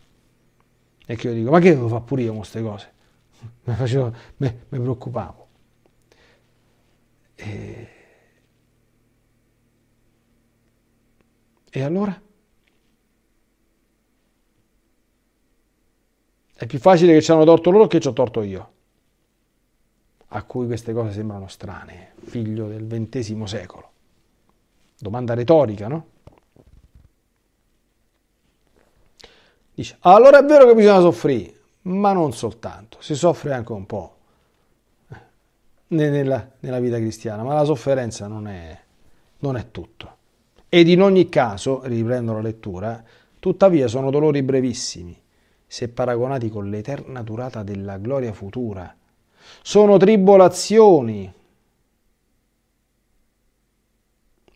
E che io dico, ma che devo fare pure io con queste cose? Mi, facevo, me, me preoccupavo. E E allora? È più facile che ci hanno torto loro che ci ho torto io, a cui queste cose sembrano strane, figlio del XX secolo. Domanda retorica, no? Dice, allora è vero che bisogna soffrire, ma non soltanto, si soffre anche un po' eh, nella, nella vita cristiana, ma la sofferenza non è, non è tutto. Ed in ogni caso, riprendo la lettura, tuttavia sono dolori brevissimi, se paragonati con l'eterna durata della gloria futura. Sono tribolazioni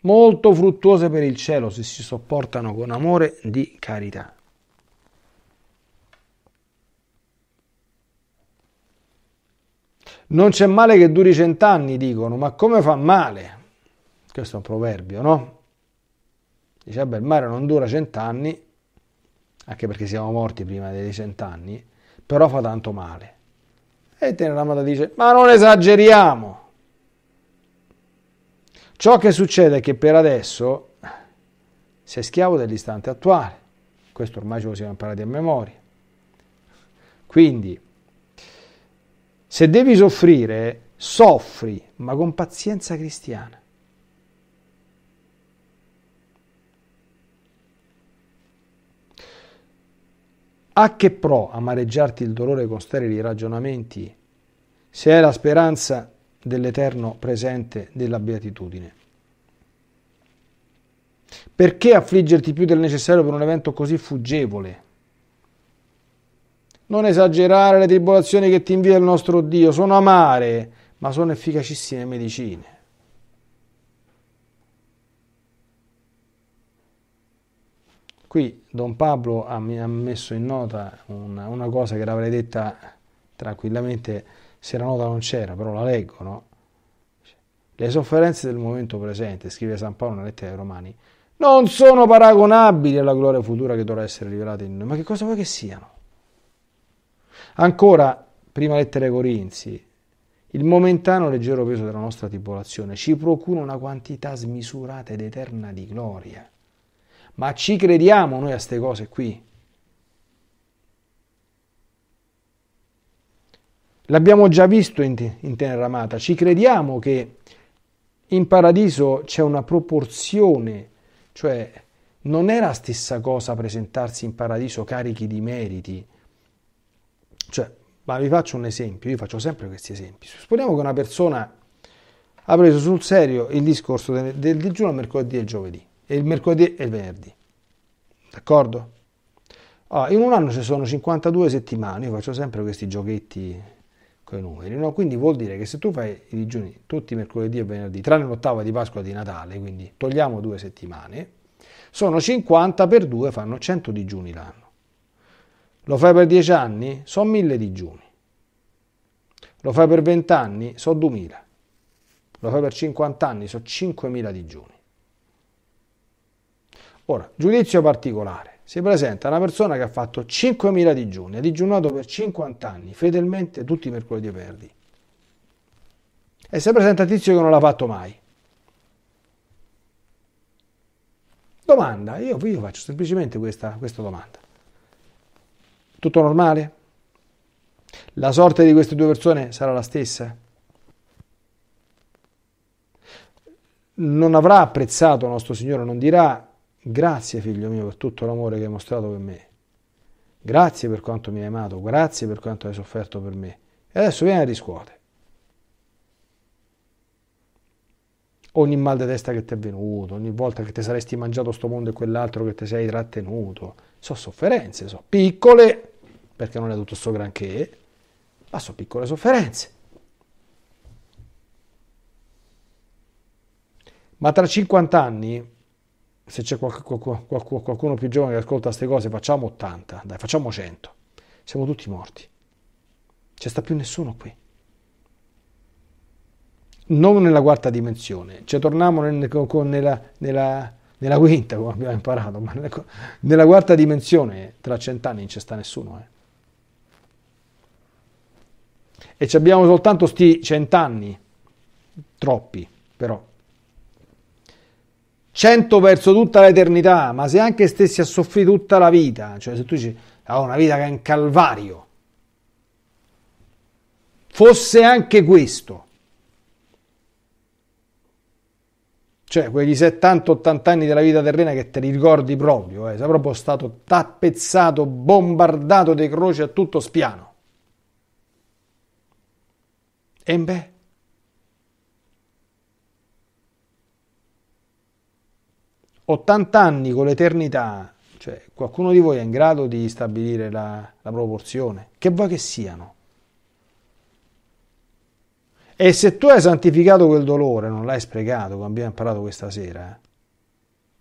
molto fruttuose per il cielo se si sopportano con amore di carità. Non c'è male che duri cent'anni, dicono, ma come fa male? Questo è un proverbio, no? Dice, vabbè, il mare non dura cent'anni, anche perché siamo morti prima dei cent'anni, però fa tanto male. E Teneramata dice, ma non esageriamo! Ciò che succede è che per adesso sei schiavo dell'istante attuale. Questo ormai ce lo siamo imparati a memoria. Quindi, se devi soffrire, soffri, ma con pazienza cristiana. A che pro amareggiarti il dolore con sterili ragionamenti, se è la speranza dell'eterno presente della beatitudine? Perché affliggerti più del necessario per un evento così fuggevole? Non esagerare le tribolazioni che ti invia il nostro Dio, sono amare, ma sono efficacissime medicine. Qui Don Pablo ha, mi ha messo in nota una, una cosa che l'avrei detta tranquillamente se la nota non c'era, però la leggo, no? Le sofferenze del momento presente, scrive San Paolo nella lettera ai Romani, non sono paragonabili alla gloria futura che dovrà essere rivelata in noi. Ma che cosa vuoi che siano? Ancora, prima lettera ai Corinzi, il momentaneo leggero peso della nostra tribolazione ci procura una quantità smisurata ed eterna di gloria, ma ci crediamo noi a queste cose qui? L'abbiamo già visto in, in Tenera Amata, ci crediamo che in paradiso c'è una proporzione, cioè non è la stessa cosa presentarsi in paradiso carichi di meriti. Cioè, ma vi faccio un esempio, io faccio sempre questi esempi. Supponiamo che una persona ha preso sul serio il discorso del, del digiuno mercoledì e giovedì il mercoledì e il venerdì. D'accordo? Ah, in un anno ci sono 52 settimane, io faccio sempre questi giochetti con i numeri, no? quindi vuol dire che se tu fai i digiuni tutti i mercoledì e venerdì, tranne l'ottava di Pasqua di Natale, quindi togliamo due settimane, sono 50 per 2 fanno 100 digiuni l'anno. Lo fai per 10 anni? Sono 1000 digiuni. Lo fai per 20 anni? Sono 2000. Lo fai per 50 anni? Sono 5000 digiuni. Ora, giudizio particolare. Si presenta una persona che ha fatto 5.000 digiuni, ha digiunato per 50 anni, fedelmente tutti i mercoledì e venerdì. E si presenta un tizio che non l'ha fatto mai. Domanda, io, io faccio semplicemente questa, questa domanda. Tutto normale? La sorte di queste due persone sarà la stessa? non avrà apprezzato il nostro Signore, non dirà Grazie figlio mio per tutto l'amore che hai mostrato per me. Grazie per quanto mi hai amato, grazie per quanto hai sofferto per me. E adesso vieni e riscuote. Ogni mal di testa che ti è venuto, ogni volta che ti saresti mangiato sto mondo e quell'altro che ti sei trattenuto, sono sofferenze, sono piccole, perché non è tutto sto granché, ma sono piccole sofferenze. Ma tra 50 anni se c'è qualcuno, qualcuno, qualcuno più giovane che ascolta queste cose, facciamo 80, dai, facciamo 100. Siamo tutti morti. C'è sta più nessuno qui. Non nella quarta dimensione, cioè torniamo nel, nella, nella, nella, quinta, come abbiamo imparato, ma nella, nella quarta dimensione tra cent'anni non c'è sta nessuno. Eh e abbiamo soltanto sti cent'anni, troppi però. 100 verso tutta l'eternità, ma se anche stessi a soffrire tutta la vita, cioè se tu dici, ho oh, ah, una vita che è un calvario, fosse anche questo, cioè quegli 70-80 anni della vita terrena che te li ricordi proprio, eh, sei proprio stato tappezzato, bombardato dei croci a tutto spiano. E beh, 80 anni con l'eternità, cioè qualcuno di voi è in grado di stabilire la, la proporzione, che vuoi che siano. E se tu hai santificato quel dolore, non l'hai sprecato, come abbiamo imparato questa sera, eh?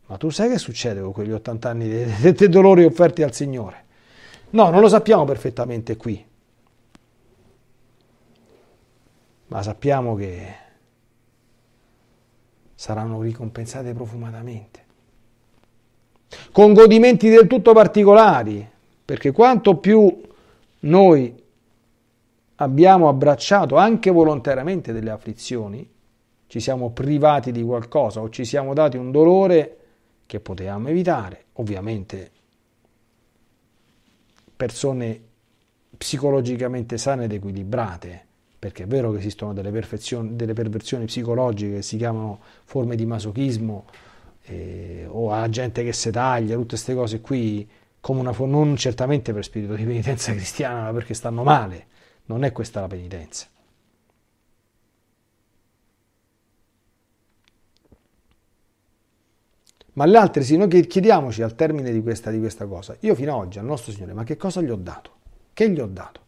ma tu sai che succede con quegli 80 anni dei di, di dolori offerti al Signore? No, non lo sappiamo perfettamente qui, ma sappiamo che saranno ricompensate profumatamente con godimenti del tutto particolari, perché quanto più noi abbiamo abbracciato anche volontariamente delle afflizioni, ci siamo privati di qualcosa o ci siamo dati un dolore che potevamo evitare, ovviamente persone psicologicamente sane ed equilibrate, perché è vero che esistono delle, delle perversioni psicologiche che si chiamano forme di masochismo eh, o alla gente che si taglia, tutte queste cose qui, come una, non certamente per spirito di penitenza cristiana, ma perché stanno male. Non è questa la penitenza. Ma le altre sì, noi chiediamoci al termine di questa, di questa cosa, io fino ad oggi al nostro Signore, ma che cosa gli ho dato? Che gli ho dato?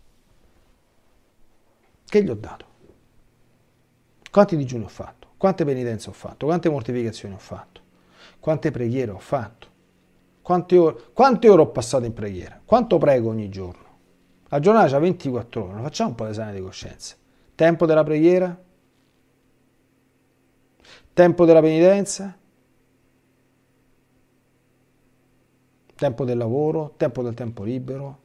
Che gli ho dato? Quanti digiuni ho fatto? Quante penitenze ho fatto? Quante mortificazioni ho fatto? quante preghiere ho fatto, quante ore, quante ore ho passato in preghiera, quanto prego ogni giorno. La giornata c'ha 24 ore, facciamo un po' l'esame di coscienza. Tempo della preghiera? Tempo della penitenza? Tempo del lavoro? Tempo del tempo libero?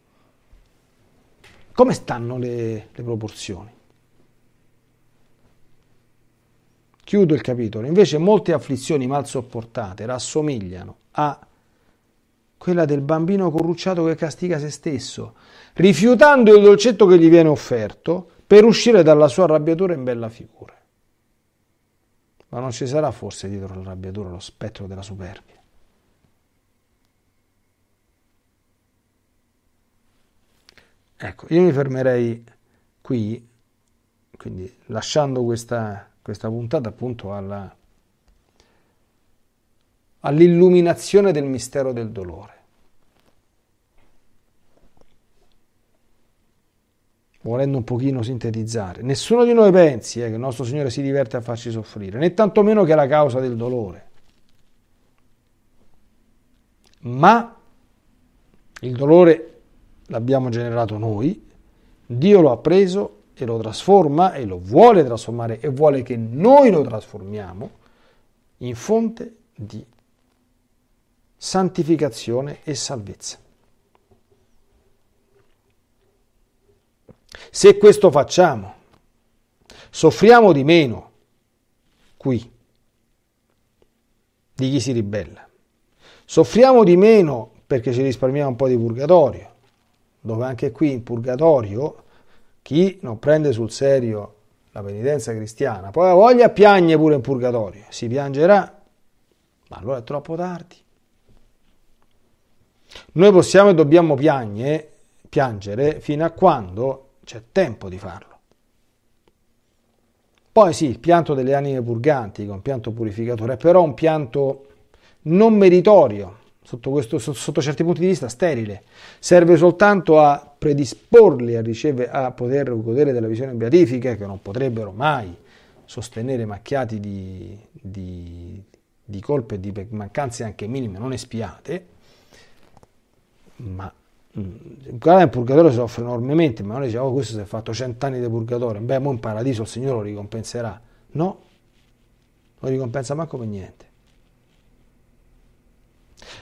Come stanno le, le proporzioni? Chiudo il capitolo. Invece molte afflizioni mal sopportate rassomigliano a quella del bambino corrucciato che castiga se stesso, rifiutando il dolcetto che gli viene offerto per uscire dalla sua arrabbiatura in bella figura. Ma non ci sarà forse dietro l'arrabbiatura lo spettro della superbia. Ecco, io mi fermerei qui, quindi lasciando questa questa puntata appunto alla, all'illuminazione del mistero del dolore. Volendo un pochino sintetizzare, nessuno di noi pensi eh, che il nostro Signore si diverte a farci soffrire, né tantomeno che è la causa del dolore. Ma il dolore l'abbiamo generato noi, Dio lo ha preso e lo trasforma e lo vuole trasformare e vuole che noi lo trasformiamo in fonte di santificazione e salvezza. Se questo facciamo, soffriamo di meno qui di chi si ribella. Soffriamo di meno perché ci risparmiamo un po' di purgatorio, dove anche qui in purgatorio chi non prende sul serio la penitenza cristiana, poi ha voglia piagne pure in purgatorio, si piangerà, ma allora è troppo tardi. Noi possiamo e dobbiamo piagne, piangere fino a quando c'è tempo di farlo. Poi sì, il pianto delle anime purganti, che è un pianto purificatore, è però un pianto non meritorio, sotto, questo, sotto certi punti di vista sterile, serve soltanto a predisporli a, riceve, a poter godere della visione beatifica, che non potrebbero mai sostenere macchiati di, di, di colpe e di mancanze anche minime non espiate, ma guarda mm, in purgatorio soffre enormemente, ma noi diciamo oh, questo si è fatto cent'anni di purgatorio, beh, mo in paradiso il Signore lo ricompenserà. No, non ricompensa manco per niente.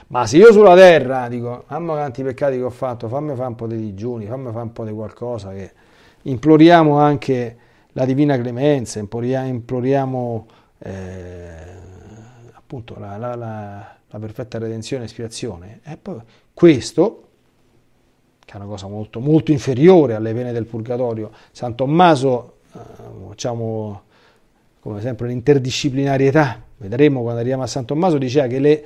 Ma se io sulla terra dico, mamma quanti peccati che ho fatto, fammi fare un po' di digiuni, fammi fare un po' di qualcosa, che imploriamo anche la divina clemenza, imploriamo, eh, appunto la, la, la, la, perfetta redenzione e ispirazione. E poi questo, che è una cosa molto, molto inferiore alle pene del purgatorio, San Tommaso, eh, diciamo come sempre l'interdisciplinarietà, vedremo quando arriviamo a San Tommaso, diceva che le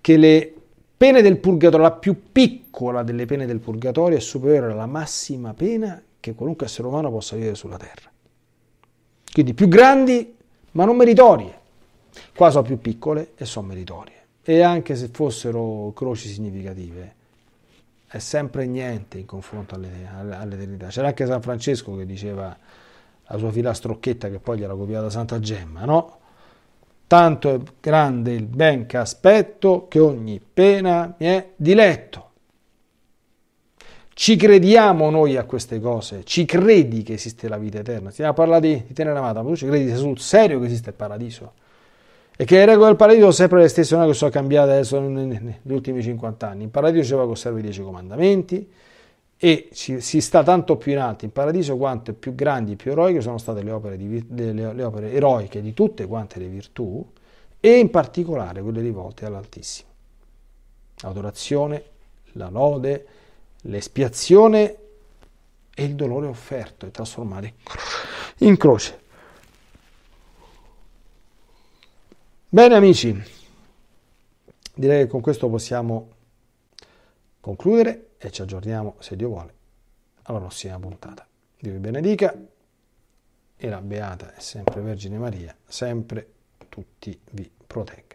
che le pene del purgatorio, la più piccola delle pene del purgatorio, è superiore alla massima pena che qualunque essere umano possa vivere sulla terra. Quindi più grandi, ma non meritorie. Qua sono più piccole e sono meritorie. E anche se fossero croci significative, è sempre niente in confronto all'eternità. C'era anche San Francesco che diceva la sua fila strocchetta che poi gliela copiava da Santa Gemma, no? tanto è grande il ben che aspetto che ogni pena mi è diletto. Ci crediamo noi a queste cose, ci credi che esiste la vita eterna. Stiamo a parlare di, di tenera amata, ma tu ci credi sul serio che esiste il paradiso. E che le regole del paradiso sono sempre le stesse, non è che sono cambiate adesso negli ultimi 50 anni. In paradiso c'era che osservi i 10 comandamenti, e ci, si sta tanto più in alto in paradiso quanto più grandi, più eroiche sono state le opere, di, le, le opere eroiche di tutte quante le virtù e in particolare quelle rivolte all'Altissimo. L'adorazione, la lode, l'espiazione e il dolore offerto e trasformati in croce. Bene amici, direi che con questo possiamo concludere e ci aggiorniamo, se Dio vuole, alla prossima puntata. Dio vi benedica e la beata e sempre Vergine Maria, sempre tutti vi proteggono.